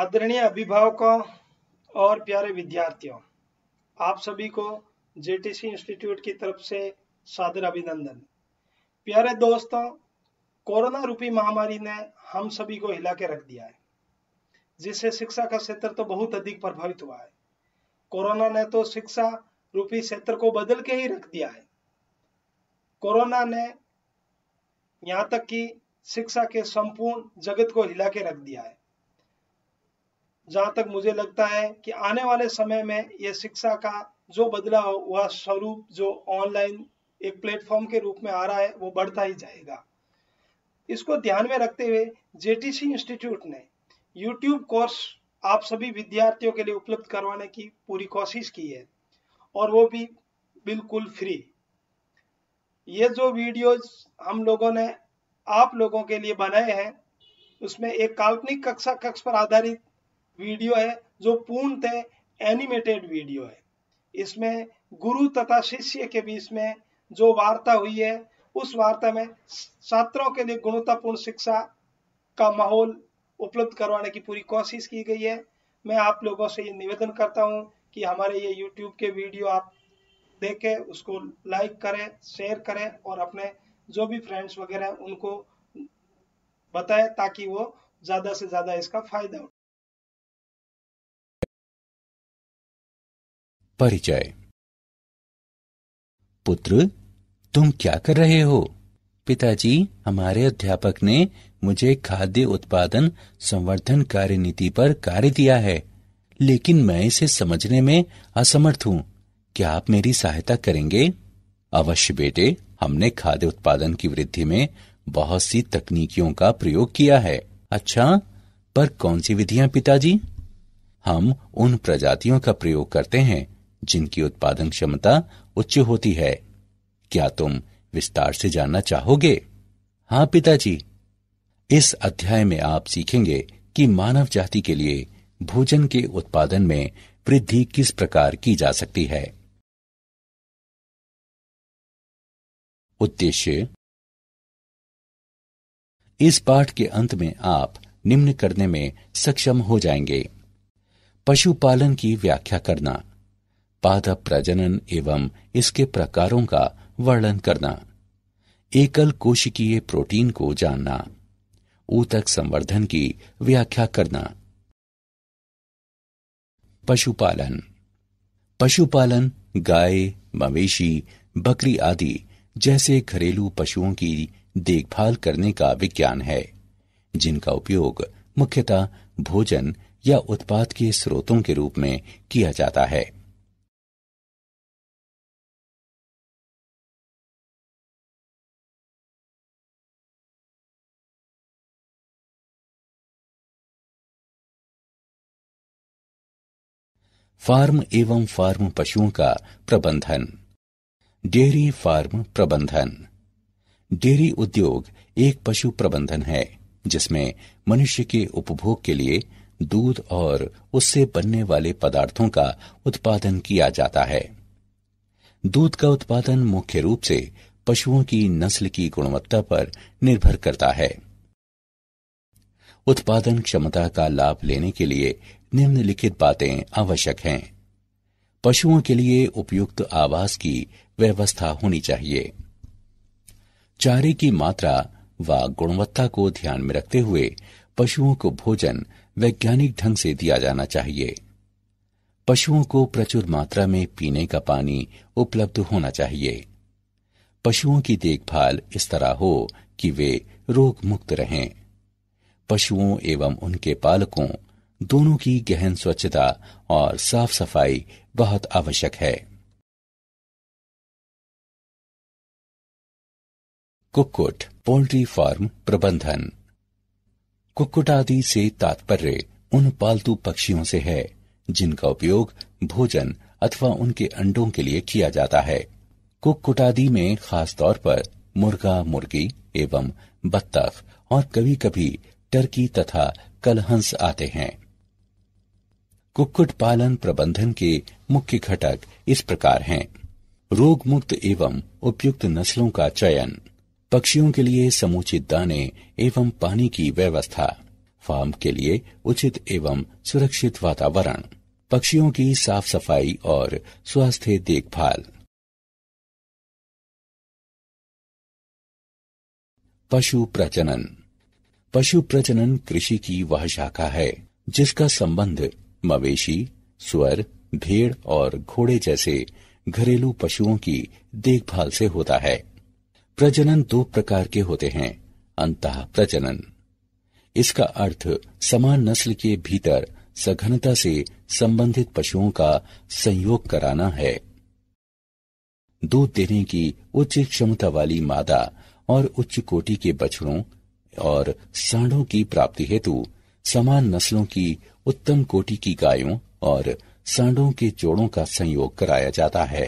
आदरणीय अभिभावकों और प्यारे विद्यार्थियों आप सभी को जेटीसी इंस्टीट्यूट की तरफ से सादर अभिनंदन प्यारे दोस्तों कोरोना रूपी महामारी ने हम सभी को हिला के रख दिया है जिससे शिक्षा का क्षेत्र तो बहुत अधिक प्रभावित हुआ है कोरोना ने तो शिक्षा रूपी क्षेत्र को बदल के ही रख दिया है कोरोना ने यहाँ तक कि शिक्षा के संपूर्ण जगत को हिला के रख दिया है जहाँ तक मुझे लगता है कि आने वाले समय में ये शिक्षा का जो बदलाव वह स्वरूप जो ऑनलाइन एक प्लेटफॉर्म के रूप में आ रहा है वो बढ़ता ही जाएगा इसको ध्यान में रखते हुए जेटीसी इंस्टीट्यूट ने यूट्यूब कोर्स आप सभी विद्यार्थियों के लिए उपलब्ध करवाने की पूरी कोशिश की है और वो भी बिल्कुल फ्री ये जो वीडियोज हम लोगों ने आप लोगों के लिए बनाए हैं उसमें एक काल्पनिक कक्षा कक्ष पर आधारित वीडियो है जो पूर्णतः एनिमेटेड वीडियो है इसमें गुरु तथा शिष्य के बीच में जो वार्ता हुई है उस वार्ता में छात्रों के लिए गुणवत्तापूर्ण शिक्षा का माहौल उपलब्ध करवाने की पूरी कोशिश की गई है मैं आप लोगों से ये निवेदन करता हूँ कि हमारे ये यूट्यूब के वीडियो आप देखें उसको लाइक करें शेयर करें और अपने जो भी फ्रेंड्स वगैरह उनको बताएं ताकि वो ज़्यादा से ज़्यादा इसका फायदा उठाए परिचय पुत्र तुम क्या कर रहे हो पिताजी हमारे अध्यापक ने मुझे खाद्य उत्पादन संवर्धन कार्य नीति पर कार्य दिया है लेकिन मैं इसे समझने में असमर्थ हूँ क्या आप मेरी सहायता करेंगे अवश्य बेटे हमने खाद्य उत्पादन की वृद्धि में बहुत सी तकनीकियों का प्रयोग किया है अच्छा पर कौन सी विधियां पिताजी हम उन प्रजातियों का प्रयोग करते हैं जिनकी उत्पादन क्षमता उच्च होती है क्या तुम विस्तार से जानना चाहोगे हाँ पिताजी इस अध्याय में आप सीखेंगे कि मानव जाति के लिए भोजन के उत्पादन में वृद्धि किस प्रकार की जा सकती है उद्देश्य इस पाठ के अंत में आप निम्न करने में सक्षम हो जाएंगे पशुपालन की व्याख्या करना पादप प्रजनन एवं इसके प्रकारों का वर्णन करना एकल कोशिकीय प्रोटीन को जानना ऊतक संवर्धन की व्याख्या करना पशुपालन पशुपालन गाय मवेशी बकरी आदि जैसे घरेलू पशुओं की देखभाल करने का विज्ञान है जिनका उपयोग मुख्यतः भोजन या उत्पाद के स्रोतों के रूप में किया जाता है फार्म एवं फार्म पशुओं का प्रबंधन डेयरी फार्म प्रबंधन डेयरी उद्योग एक पशु प्रबंधन है जिसमें मनुष्य के उपभोग के लिए दूध और उससे बनने वाले पदार्थों का उत्पादन किया जाता है दूध का उत्पादन मुख्य रूप से पशुओं की नस्ल की गुणवत्ता पर निर्भर करता है उत्पादन क्षमता का लाभ लेने के लिए निम्नलिखित बातें आवश्यक हैं पशुओं के लिए उपयुक्त आवास की व्यवस्था होनी चाहिए चारे की मात्रा व गुणवत्ता को ध्यान में रखते हुए पशुओं को भोजन वैज्ञानिक ढंग से दिया जाना चाहिए पशुओं को प्रचुर मात्रा में पीने का पानी उपलब्ध होना चाहिए पशुओं की देखभाल इस तरह हो कि वे रोग मुक्त रहें पशुओं एवं उनके पालकों दोनों की गहन स्वच्छता और साफ सफाई बहुत आवश्यक है कुक्कुट पोल्ट्री फार्म प्रबंधन कुक्कुट आदि से तात्पर्य उन पालतू पक्षियों से है जिनका उपयोग भोजन अथवा उनके अंडों के लिए किया जाता है आदि में खास तौर पर मुर्गा मुर्गी एवं बत्तख और कभी कभी टर्की तथा कलहंस आते हैं कुक्कुट पालन प्रबंधन के मुख्य घटक इस प्रकार हैं रोग मुक्त एवं उपयुक्त नस्लों का चयन पक्षियों के लिए समुचित दाने एवं पानी की व्यवस्था फार्म के लिए उचित एवं सुरक्षित वातावरण पक्षियों की साफ सफाई और स्वास्थ्य देखभाल पशु प्रजनन पशु प्रजनन कृषि की वह शाखा है जिसका संबंध मवेशी स्वर भेड़ और घोड़े जैसे घरेलू पशुओं की देखभाल से होता है प्रजनन दो प्रकार के होते हैं अंत प्रजनन इसका अर्थ समान नस्ल के भीतर सघनता से संबंधित पशुओं का संयोग कराना है दूध देने की उच्च क्षमता वाली मादा और उच्च कोटि के बछड़ों और सांडों की प्राप्ति हेतु समान नस्लों की उत्तम कोटि की गायों और सांडों के जोड़ों का संयोग कराया जाता है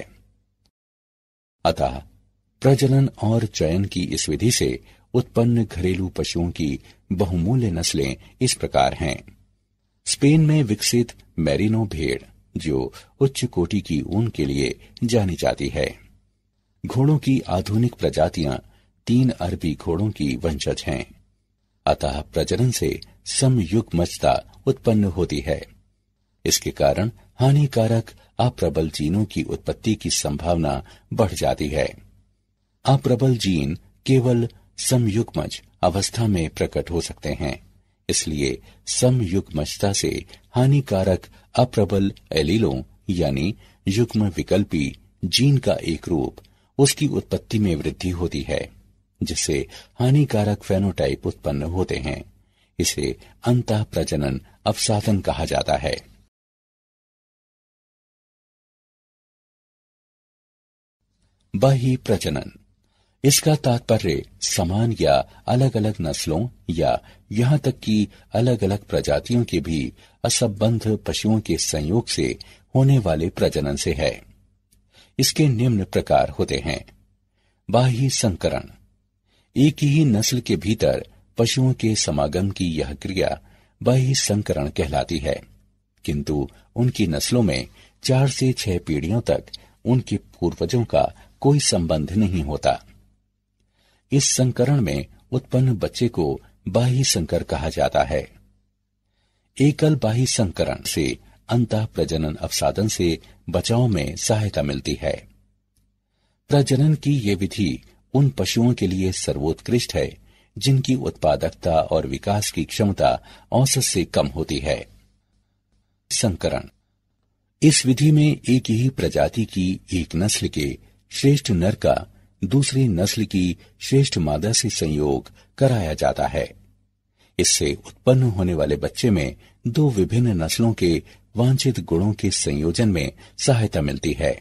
अतः प्रजनन और चयन की इस विधि से उत्पन्न घरेलू पशुओं की बहुमूल्य नस्लें इस प्रकार हैं स्पेन में विकसित मैरिनो भेड़ जो उच्च कोटि की ऊन के लिए जानी जाती है घोड़ों की आधुनिक प्रजातियां तीन अरबी घोड़ों की वंशज हैं अतः प्रजनन से समयुग्मजता उत्पन्न होती है इसके कारण हानिकारक अप्रबल जीनों की उत्पत्ति की संभावना बढ़ जाती है अप्रबल जीन केवल समयुग्मज अवस्था में प्रकट हो सकते हैं इसलिए समयुग्मजता से हानिकारक अप्रबल एलीलों यानी युग्म विकल्पी जीन का एक रूप उसकी उत्पत्ति में वृद्धि होती है जिससे हानिकारक फेनोटाइप उत्पन्न होते हैं इसे अंत प्रजनन अवसाधन कहा जाता है बही प्रजनन इसका तात्पर्य समान या अलग अलग नस्लों या यहां तक कि अलग अलग प्रजातियों के भी असंबंध पशुओं के संयोग से होने वाले प्रजनन से है इसके निम्न प्रकार होते हैं बाह्य संकरण एक ही नस्ल के भीतर पशुओं के समागम की यह क्रिया वही संकरण कहलाती है किंतु उनकी नस्लों में चार से छह पीढ़ियों तक उनके पूर्वजों का कोई संबंध नहीं होता इस संकरण में उत्पन्न बच्चे को बाही संकर कहा जाता है एकल बाही संकरण से अंत प्रजनन अवसादन से बचाव में सहायता मिलती है प्रजनन की यह विधि उन पशुओं के लिए सर्वोत्कृष्ट है जिनकी उत्पादकता और विकास की क्षमता औसत से कम होती है संकरण इस विधि में एक ही प्रजाति की एक नस्ल के श्रेष्ठ नर का दूसरी नस्ल की श्रेष्ठ मादा से संयोग कराया जाता है इससे उत्पन्न होने वाले बच्चे में दो विभिन्न नस्लों के वांछित गुणों के संयोजन में सहायता मिलती है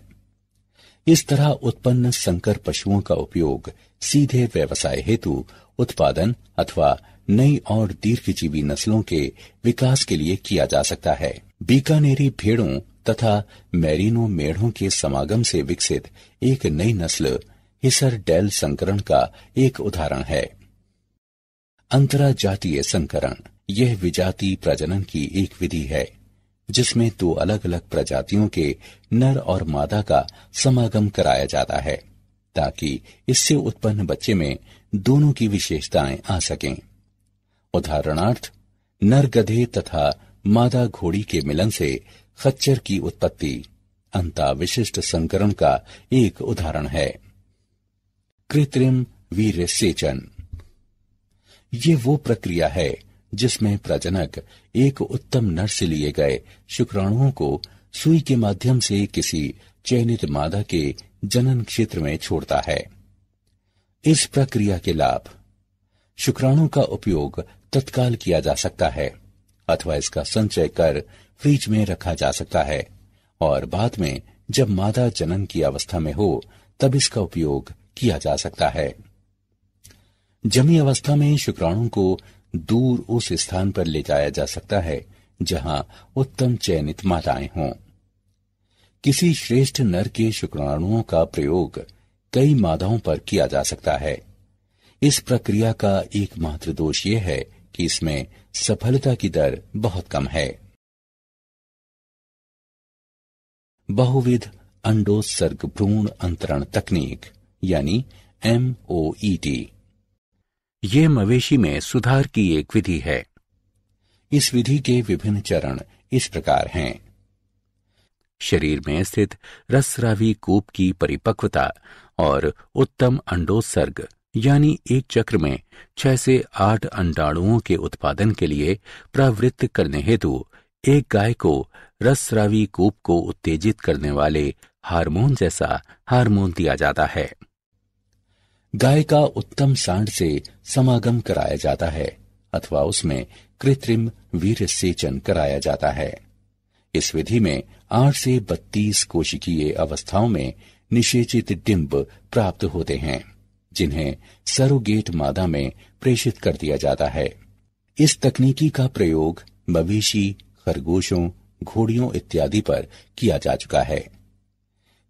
इस तरह उत्पन्न संकर पशुओं का उपयोग सीधे व्यवसाय हेतु उत्पादन अथवा नई और दीर्घजीवी नस्लों के विकास के लिए किया जा सकता है बीकानेरी भेड़ों तथा मैरिनो मेढ़ों के समागम से विकसित एक नई नस्ल हिसर डेल संकरण का एक उदाहरण है अंतरा जातीय संकरण यह विजाति प्रजनन की एक विधि है जिसमें दो अलग अलग प्रजातियों के नर और मादा का समागम कराया जाता है ताकि इससे उत्पन्न बच्चे में दोनों की विशेषताएं आ सकें उदाहरणार्थ नर गधे तथा मादा घोड़ी के मिलन से खच्चर की उत्पत्ति अंता विशिष्ट संकरण का एक उदाहरण है कृत्रिम वीर सेचन ये वो प्रक्रिया है जिसमें प्रजनक एक उत्तम नर से लिए गए शुक्राणुओं को सुई के माध्यम से किसी चयनित मादा के जनन क्षेत्र में छोड़ता है इस प्रक्रिया के लाभ शुक्राणु का उपयोग तत्काल किया जा सकता है अथवा इसका संचय कर फ्रिज में रखा जा सकता है और बाद में जब मादा जनन की अवस्था में हो तब इसका उपयोग किया जा सकता है जमी अवस्था में शुक्राणु को दूर उस स्थान पर ले जाया जा सकता है जहां उत्तम चयनित माताएं हों किसी श्रेष्ठ नर के शुक्राणुओं का प्रयोग कई मादाओं पर किया जा सकता है इस प्रक्रिया का एकमात्र दोष यह है कि इसमें सफलता की दर बहुत कम है बहुविध अंडोत्सर्ग भ्रूण अंतरण तकनीक यानी एमओईटी टी ये मवेशी में सुधार की एक विधि है इस विधि के विभिन्न चरण इस प्रकार हैं शरीर में स्थित रसरावी कूप की परिपक्वता और उत्तम अंडोत्सर्ग यानी एक चक्र में छह से आठ अंडाणुओं के उत्पादन के लिए प्रवृत्त करने हेतु एक गाय को रसरावी कूप को उत्तेजित करने वाले हार्मोन जैसा हार्मोन दिया जाता है गाय का उत्तम सांड से समागम कराया जाता है अथवा उसमें कृत्रिम वीर सेचन कराया जाता है इस विधि में आठ से बत्तीस कोशिकीय अवस्थाओं में निषेचित डिम्ब प्राप्त होते हैं जिन्हें सरोगेट मादा में प्रेषित कर दिया जाता है इस तकनीकी का प्रयोग मवेशी खरगोशों घोड़ियों इत्यादि पर किया जा चुका है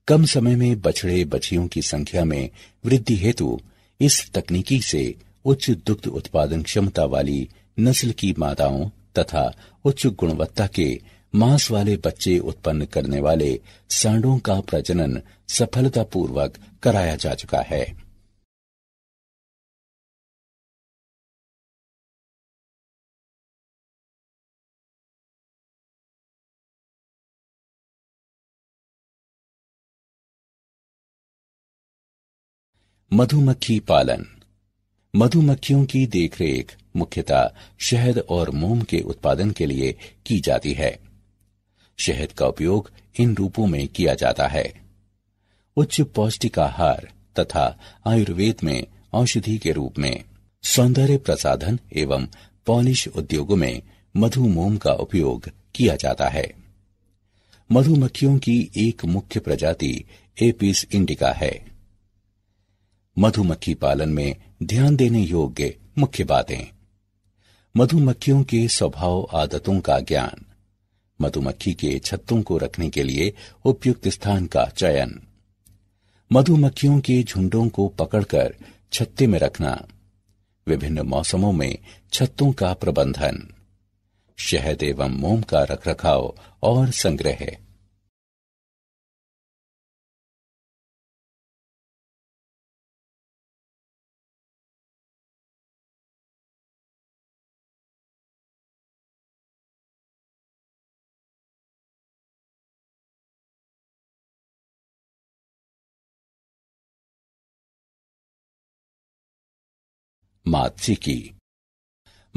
कम समय में बछड़े बछियों की संख्या में वृद्धि हेतु इस तकनीकी से उच्च दुग्ध उत्पादन क्षमता वाली नस्ल की मादाओं तथा उच्च गुणवत्ता के मांस वाले बच्चे उत्पन्न करने वाले सांडों का प्रजनन सफलतापूर्वक कराया जा चुका है मधुमक्खी पालन मधुमक्खियों की देखरेख मुख्यतः शहद और मोम के उत्पादन के लिए की जाती है शहद का उपयोग इन रूपों में किया जाता है उच्च पौष्टिक आहार तथा आयुर्वेद में औषधि के रूप में सौंदर्य प्रसाधन एवं पॉलिश उद्योगों में मधु मोम का उपयोग किया जाता है मधुमक्खियों की एक मुख्य प्रजाति एपिस इंडिका है मधुमक्खी पालन में ध्यान देने योग्य मुख्य बातें मधुमक्खियों के स्वभाव आदतों का ज्ञान मधुमक्खी के छत्तों को रखने के लिए उपयुक्त स्थान का चयन मधुमक्खियों के झुंडों को पकड़कर छत्ते में रखना विभिन्न मौसमों में छत्तों का प्रबंधन शहद एवं मोम का रखरखाव और संग्रह मात्सिकी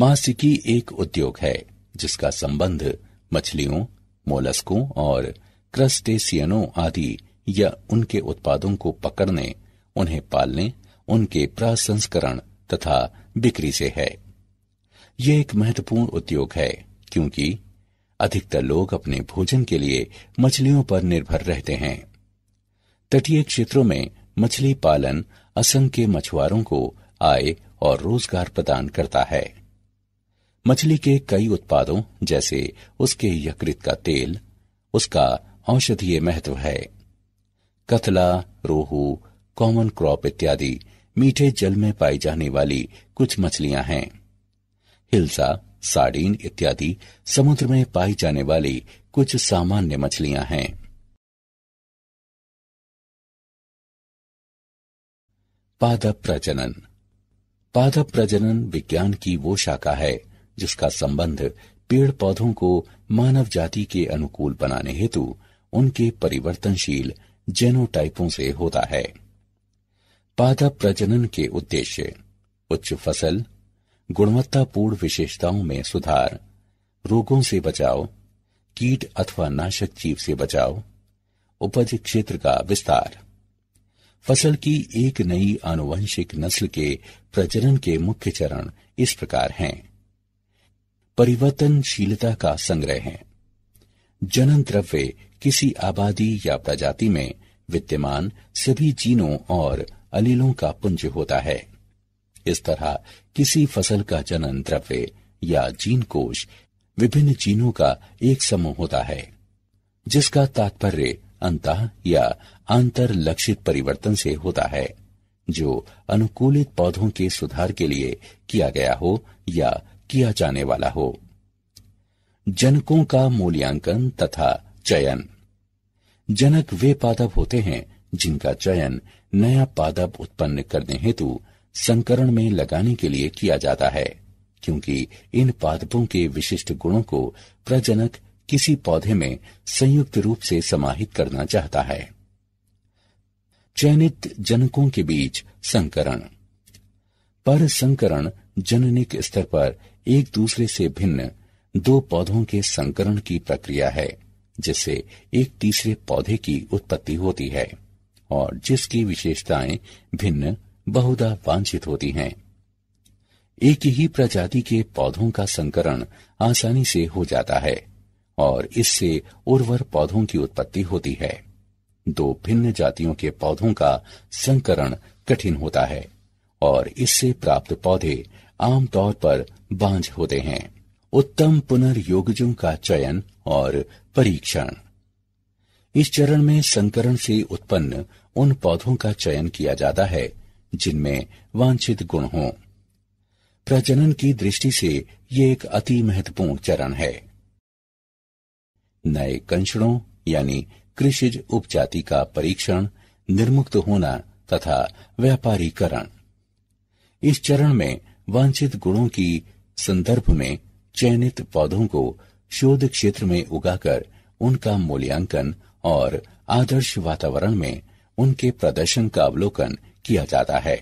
मासिकी एक उद्योग है जिसका संबंध मछलियों मोलस्कों और क्रस्टेसियनों आदि या उनके उत्पादों को पकड़ने उन्हें पालने उनके प्रसंस्करण तथा बिक्री से है यह एक महत्वपूर्ण उद्योग है क्योंकि अधिकतर लोग अपने भोजन के लिए मछलियों पर निर्भर रहते हैं तटीय क्षेत्रों में मछली पालन असंख्य मछुआरों को आय और रोजगार प्रदान करता है मछली के कई उत्पादों जैसे उसके यकृत का तेल उसका औषधीय महत्व है कतला रोहू कॉमन क्रॉप इत्यादि मीठे जल में पाई जाने वाली कुछ मछलियां हैं हिल्सा साड़ीन इत्यादि समुद्र में पाई जाने वाली कुछ सामान्य मछलियां हैं पादप प्रजनन पादप प्रजनन विज्ञान की वो शाखा है जिसका संबंध पेड़ पौधों को मानव जाति के अनुकूल बनाने हेतु उनके परिवर्तनशील जेनोटाइपों से होता है पादप प्रजनन के उद्देश्य उच्च फसल गुणवत्तापूर्ण विशेषताओं में सुधार रोगों से बचाव कीट अथवा नाशक जीव से बचाव उपज क्षेत्र का विस्तार फसल की एक नई आनुवंशिक नस्ल के प्रजनन के मुख्य चरण इस प्रकार हैं परिवर्तनशीलता का संग्रह है जनन द्रव्य किसी आबादी या प्रजाति में विद्यमान सभी जीनों और अलीलों का पुंज होता है इस तरह किसी फसल का जनन द्रव्य या जीन कोश विभिन्न जीनों का एक समूह होता है जिसका तात्पर्य अंत या आंतर लक्षित परिवर्तन से होता है जो अनुकूलित पौधों के सुधार के लिए किया गया हो या किया जाने वाला हो जनकों का मूल्यांकन तथा चयन जनक वे पादप होते हैं जिनका चयन नया पादप उत्पन्न करने हेतु संकरण में लगाने के लिए किया जाता है क्योंकि इन पादपों के विशिष्ट गुणों को प्रजनक किसी पौधे में संयुक्त रूप से समाहित करना चाहता है चयनित जनकों के बीच संकरण पर संकरण जननिक स्तर पर एक दूसरे से भिन्न दो पौधों के संकरण की प्रक्रिया है जिससे एक तीसरे पौधे की उत्पत्ति होती है और जिसकी विशेषताएं भिन्न बहुधा वांछित होती हैं एक ही प्रजाति के पौधों का संकरण आसानी से हो जाता है और इससे उर्वर पौधों की उत्पत्ति होती है दो भिन्न जातियों के पौधों का संकरण कठिन होता है और इससे प्राप्त पौधे आमतौर पर बांझ होते हैं उत्तम पुनर्योगजों का चयन और परीक्षण इस चरण में संकरण से उत्पन्न उन पौधों का चयन किया जाता है जिनमें वांछित गुण हों प्रजनन की दृष्टि से ये एक अति महत्वपूर्ण चरण है नए कंशड़ों यानी कृषिज उपजाति का परीक्षण निर्मुक्त होना तथा व्यापारीकरण इस चरण में वांछित गुणों की संदर्भ में चयनित पौधों को शोध क्षेत्र में उगाकर उनका मूल्यांकन और आदर्श वातावरण में उनके प्रदर्शन का अवलोकन किया जाता है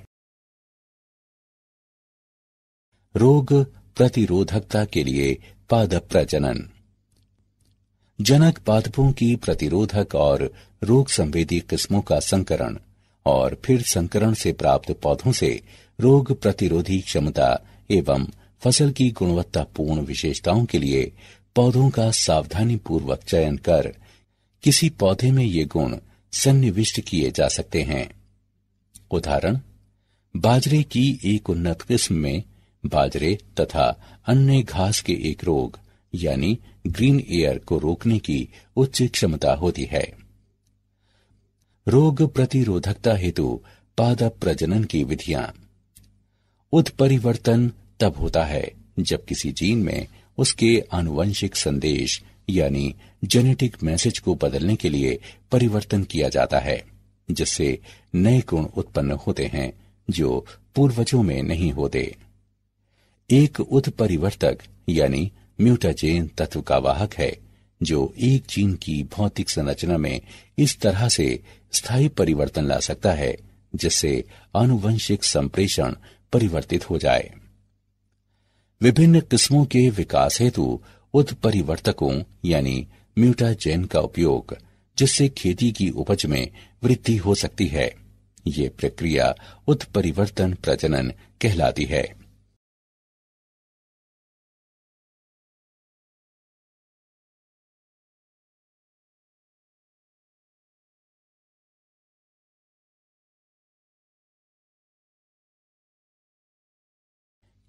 रोग प्रतिरोधकता के लिए पादप प्रजनन जनक पादपों की प्रतिरोधक और रोग संवेदी किस्मों का संकरण और फिर संकरण से प्राप्त पौधों से रोग प्रतिरोधी क्षमता एवं फसल की गुणवत्तापूर्ण विशेषताओं के लिए पौधों का सावधानी पूर्वक चयन कर किसी पौधे में ये गुण सन्निविष्ट किए जा सकते हैं उदाहरण बाजरे की एक उन्नत किस्म में बाजरे तथा अन्य घास के एक रोग यानी ग्रीन एयर को रोकने की उच्च क्षमता होती है रोग प्रतिरोधकता हेतु पादप प्रजनन की विधियां उत्परिवर्तन तब होता है जब किसी जीन में उसके आनुवंशिक संदेश यानी जेनेटिक मैसेज को बदलने के लिए परिवर्तन किया जाता है जिससे नए गुण उत्पन्न होते हैं जो पूर्वजों में नहीं होते एक उत्परिवर्तक यानी म्यूटाजेन तत्व का वाहक है जो एक जीन की भौतिक संरचना में इस तरह से स्थायी परिवर्तन ला सकता है जिससे आनुवंशिक संप्रेषण परिवर्तित हो जाए विभिन्न किस्मों के विकास हेतु उत्परिवर्तकों यानी म्यूटाजेन का उपयोग जिससे खेती की उपज में वृद्धि हो सकती है ये प्रक्रिया उत्परिवर्तन प्रजनन कहलाती है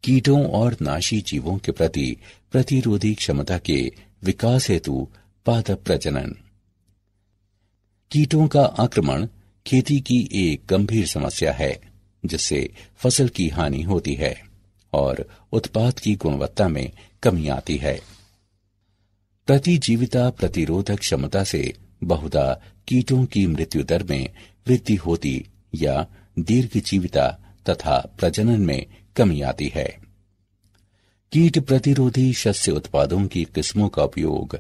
कीटों और नाशी जीवों के प्रति प्रतिरोधी क्षमता के विकास हेतु पादप प्रजनन कीटों का आक्रमण खेती की एक गंभीर समस्या है जिससे फसल की हानि होती है और उत्पाद की गुणवत्ता में कमी आती है प्रतिजीविता प्रतिरोधक क्षमता से बहुधा कीटों की मृत्यु दर में वृद्धि होती या दीर्घ जीविता तथा प्रजनन में कमी आती है कीट प्रतिरोधी शस्य उत्पादों की किस्मों का उपयोग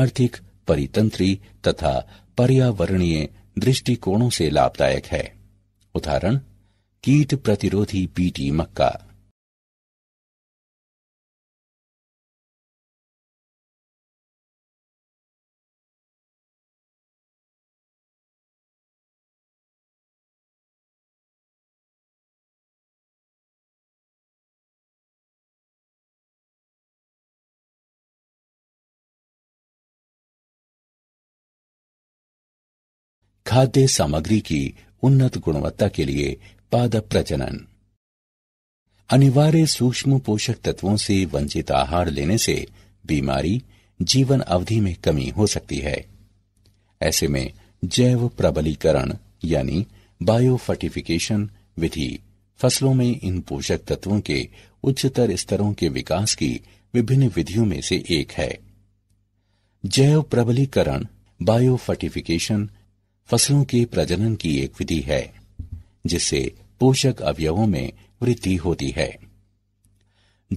आर्थिक परितंत्री तथा पर्यावरणीय दृष्टिकोणों से लाभदायक है उदाहरण कीट प्रतिरोधी बीटी मक्का खाद्य सामग्री की उन्नत गुणवत्ता के लिए पादप प्रजनन अनिवार्य सूक्ष्म पोषक तत्वों से वंचित आहार लेने से बीमारी जीवन अवधि में कमी हो सकती है ऐसे में जैव प्रबलीकरण यानी बायोफर्टिफिकेशन विधि फसलों में इन पोषक तत्वों के उच्चतर स्तरों के विकास की विभिन्न विधियों में से एक है जैव प्रबलीकरण बायोफर्टिफिकेशन फसलों के प्रजनन की एक विधि है जिससे पोषक अवयवों में वृद्धि होती है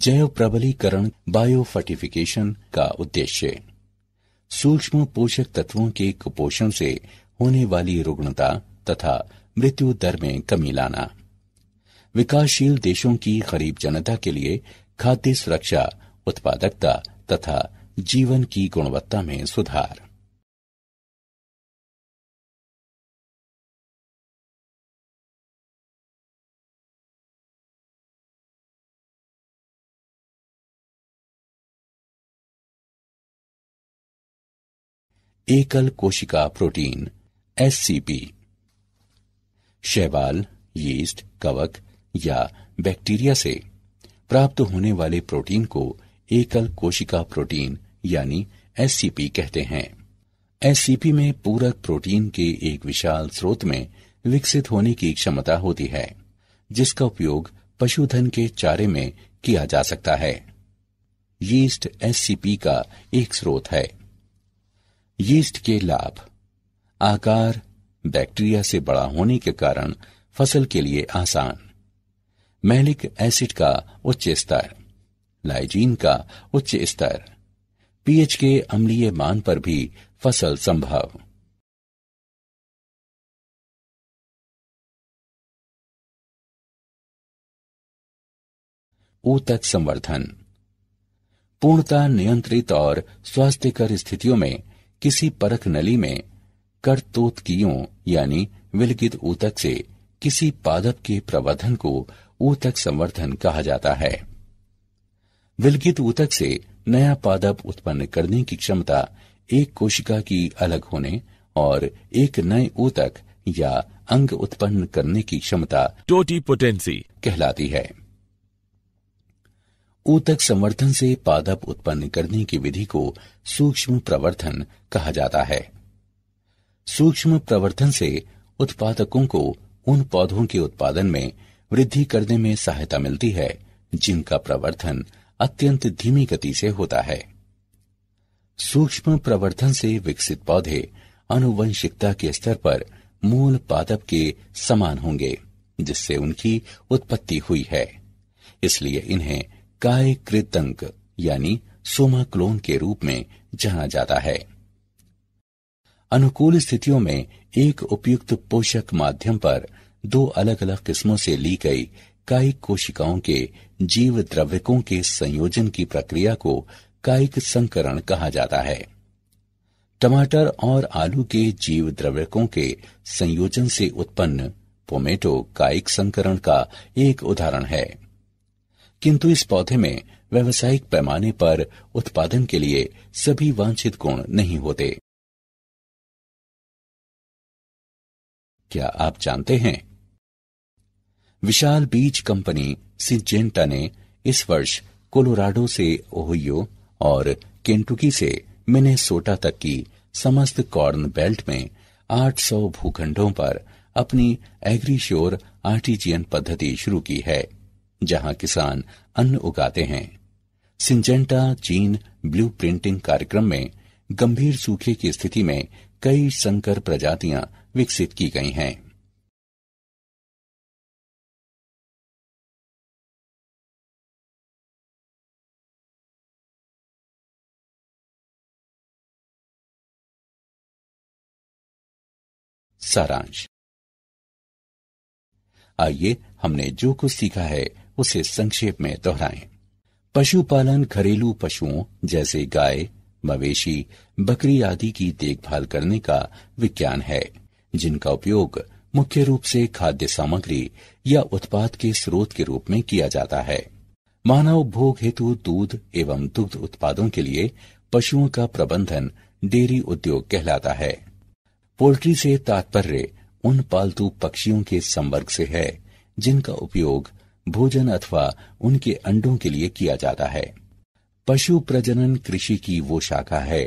जैव प्रबलीकरण बायो फर्टिफिकेशन का उद्देश्य सूक्ष्म पोषक तत्वों के कुपोषण से होने वाली रुग्णता तथा मृत्यु दर में कमी लाना विकासशील देशों की गरीब जनता के लिए खाद्य सुरक्षा उत्पादकता तथा जीवन की गुणवत्ता में सुधार एकल कोशिका प्रोटीन एससीपी शैवाल यीस्ट कवक या बैक्टीरिया से प्राप्त होने वाले प्रोटीन को एकल कोशिका प्रोटीन यानी एससीपी कहते हैं एससीपी में पूरक प्रोटीन के एक विशाल स्रोत में विकसित होने की क्षमता होती है जिसका उपयोग पशुधन के चारे में किया जा सकता है यीस्ट एससीपी का एक स्रोत है यीस्ट के लाभ आकार बैक्टीरिया से बड़ा होने के कारण फसल के लिए आसान मैलिक एसिड का उच्च स्तर लाइजीन का उच्च स्तर पीएच के अम्लीय मान पर भी फसल संभव ऊतक संवर्धन पूर्णता नियंत्रित और स्वास्थ्यकर स्थितियों में किसी परख नली में करतोत यानी विलगित ऊतक से किसी पादप के प्रवर्धन को ऊतक संवर्धन कहा जाता है विलगित ऊतक से नया पादप उत्पन्न करने की क्षमता एक कोशिका की अलग होने और एक नए ऊतक या अंग उत्पन्न करने की क्षमता टोटी पोटेंसी कहलाती है ऊतक संवर्धन से पादप उत्पन्न करने की विधि को सूक्ष्म प्रवर्धन कहा जाता है सूक्ष्म प्रवर्धन से उत्पादकों को उन पौधों के उत्पादन में वृद्धि करने में सहायता मिलती है जिनका प्रवर्धन अत्यंत धीमी गति से होता है सूक्ष्म प्रवर्धन से विकसित पौधे अनुवंशिकता के स्तर पर मूल पादप के समान होंगे जिससे उनकी उत्पत्ति हुई है इसलिए इन्हें काय कृतंक यानी सोमा क्लोन के रूप में जाना जाता है अनुकूल स्थितियों में एक उपयुक्त पोषक माध्यम पर दो अलग अलग किस्मों से ली गई कायिक कोशिकाओं के जीव द्रव्यकों के संयोजन की प्रक्रिया को कायिक संकरण कहा जाता है टमाटर और आलू के जीव द्रव्यकों के संयोजन से उत्पन्न पोमेटो कायिक संकरण का एक उदाहरण है किंतु इस पौधे में व्यावसायिक पैमाने पर उत्पादन के लिए सभी वांछित गुण नहीं होते क्या आप जानते हैं विशाल बीज कंपनी सिंजेंटा ने इस वर्ष कोलोराडो से ओहियो और केंटुकी से मिनेसोटा तक की समस्त कॉर्न बेल्ट में 800 भूखंडों पर अपनी एग्रीश्योर आर्टिजियन पद्धति शुरू की है जहां किसान अन्न उगाते हैं सिंजेंटा चीन ब्लू प्रिंटिंग कार्यक्रम में गंभीर सूखे की स्थिति में कई संकर प्रजातियां विकसित की गई हैं सारांश आइए हमने जो कुछ सीखा है उसे संक्षेप में दोहराएं पशुपालन घरेलू पशुओं जैसे गाय मवेशी बकरी आदि की देखभाल करने का विज्ञान है जिनका उपयोग मुख्य रूप से खाद्य सामग्री या उत्पाद के स्रोत के रूप में किया जाता है मानव भोग हेतु दूध एवं दुग्ध उत्पादों के लिए पशुओं का प्रबंधन डेयरी उद्योग कहलाता है पोल्ट्री से तात्पर्य उन पालतू पक्षियों के संवर्ग से है जिनका उपयोग भोजन अथवा उनके अंडों के लिए किया जाता है पशु प्रजनन कृषि की वो शाखा है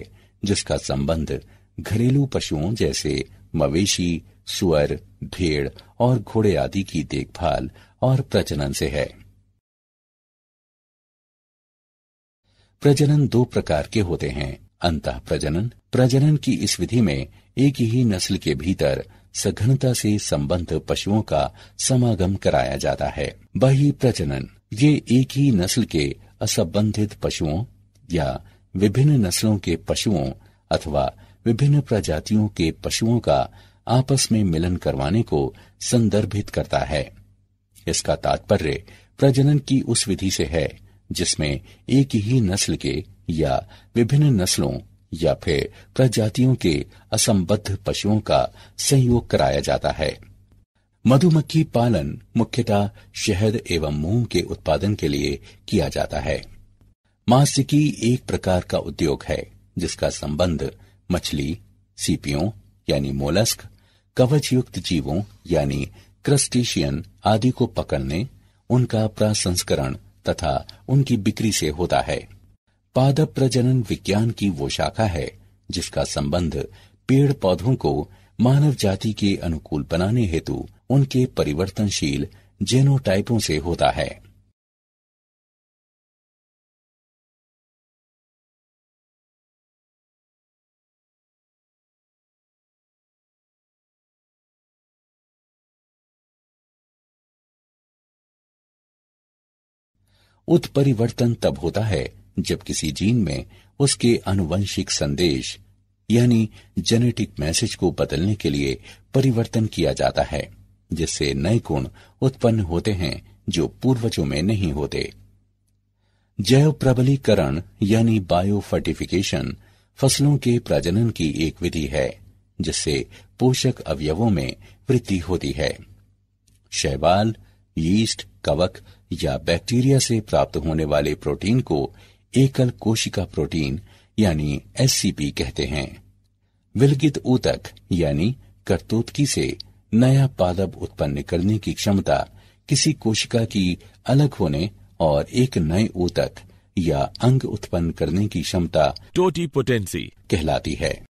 जिसका संबंध घरेलू पशुओं जैसे मवेशी सुअर भेड़ और घोड़े आदि की देखभाल और प्रजनन से है प्रजनन दो प्रकार के होते हैं अंत प्रजनन प्रजनन की इस विधि में एक ही नस्ल के भीतर सघनता से संबंध पशुओं का समागम कराया जाता है बाह्य प्रजनन ये एक ही नस्ल के असंबंधित पशुओं या विभिन्न नस्लों के पशुओं अथवा विभिन्न प्रजातियों के पशुओं का आपस में मिलन करवाने को संदर्भित करता है इसका तात्पर्य प्रजनन की उस विधि से है जिसमें एक ही नस्ल के या विभिन्न नस्लों या फिर प्रजातियों के असंबद्ध पशुओं का संयोग कराया जाता है मधुमक्खी पालन मुख्यतः शहद एवं मूंग के उत्पादन के लिए किया जाता है मांसिकी एक प्रकार का उद्योग है जिसका संबंध मछली सीपियों यानी मोलस्क कवच युक्त जीवों यानी क्रस्टेशियन आदि को पकड़ने उनका प्रसंस्करण तथा उनकी बिक्री से होता है पादप प्रजनन विज्ञान की वो शाखा है जिसका संबंध पेड़ पौधों को मानव जाति के अनुकूल बनाने हेतु उनके परिवर्तनशील जेनोटाइपों से होता है उत्परिवर्तन तब होता है जब किसी जीन में उसके अनुवंशिक संदेश यानी जेनेटिक मैसेज को बदलने के लिए परिवर्तन किया जाता है जिससे नए गुण उत्पन्न होते हैं जो पूर्वजों में नहीं होते जैव प्रबलीकरण यानी बायो फर्टिफिकेशन फसलों के प्रजनन की एक विधि है जिससे पोषक अवयवों में वृद्धि होती है शैवाल यीस्ट कवक या बैक्टीरिया से प्राप्त होने वाले प्रोटीन को एकल कोशिका प्रोटीन यानी एस कहते हैं विलगित ऊतक यानी करतोतकी से नया पादप उत्पन्न करने की क्षमता किसी कोशिका की अलग होने और एक नए ऊतक या अंग उत्पन्न करने की क्षमता टोटी पोटेंसी कहलाती है